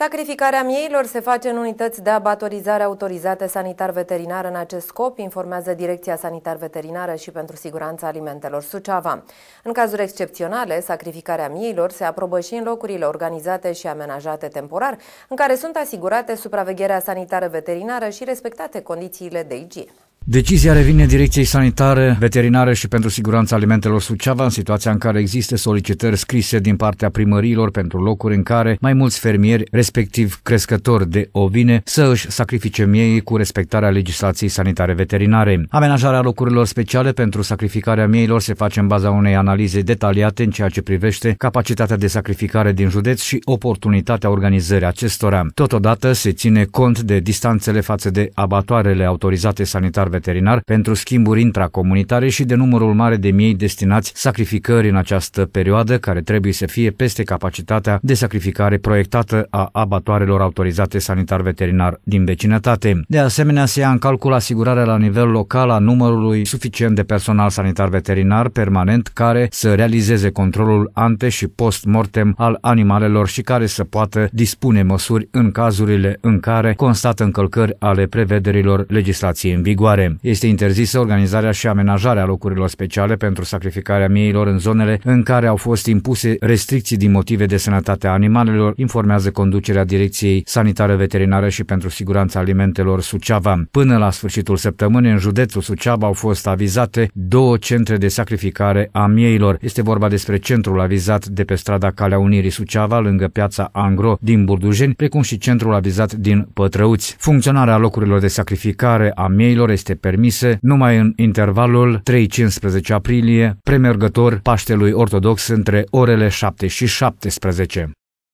Sacrificarea mieilor se face în unități de abatorizare autorizate sanitar-veterinar în acest scop, informează Direcția Sanitar-Veterinară și pentru Siguranța Alimentelor Suceava. În cazuri excepționale, sacrificarea mieilor se aprobă și în locurile organizate și amenajate temporar, în care sunt asigurate supravegherea sanitară-veterinară și respectate condițiile de igienă. Decizia revine Direcției Sanitare, Veterinare și pentru Siguranța Alimentelor Suceava în situația în care există solicitări scrise din partea primăriilor pentru locuri în care mai mulți fermieri, respectiv crescători de ovine, să își sacrifice miei cu respectarea legislației sanitare veterinare. Amenajarea locurilor speciale pentru sacrificarea mieilor se face în baza unei analize detaliate în ceea ce privește capacitatea de sacrificare din județ și oportunitatea organizării acestora. Totodată se ține cont de distanțele față de abatoarele autorizate sanitar veterinar pentru schimburi intracomunitare și de numărul mare de miei destinați sacrificării în această perioadă, care trebuie să fie peste capacitatea de sacrificare proiectată a abatoarelor autorizate sanitar-veterinar din vecinătate. De asemenea, se ia în calcul asigurarea la nivel local a numărului suficient de personal sanitar-veterinar permanent care să realizeze controlul ante și post-mortem al animalelor și care să poată dispune măsuri în cazurile în care constată încălcări ale prevederilor legislației în vigoare harem. Este interzisă organizarea și amenajarea locurilor speciale pentru sacrificarea mieilor în zonele în care au fost impuse restricții din motive de sănătate a animalelor, informează conducerea Direcției Sanitară Veterinară și pentru Siguranța Alimentelor Suceava. Până la sfârșitul săptămânii, în județul Suceava au fost avizate două centre de sacrificare a mieilor. Este vorba despre centrul avizat de pe strada Calea Unirii Suceava, lângă piața Angro din Burdujeni, precum și centrul avizat din Pătrăuți. Funcționarea locurilor de sacrificare a mieilor este este permise numai în intervalul 3-15 aprilie, premergător Paștelui Ortodox între orele 7 și 17.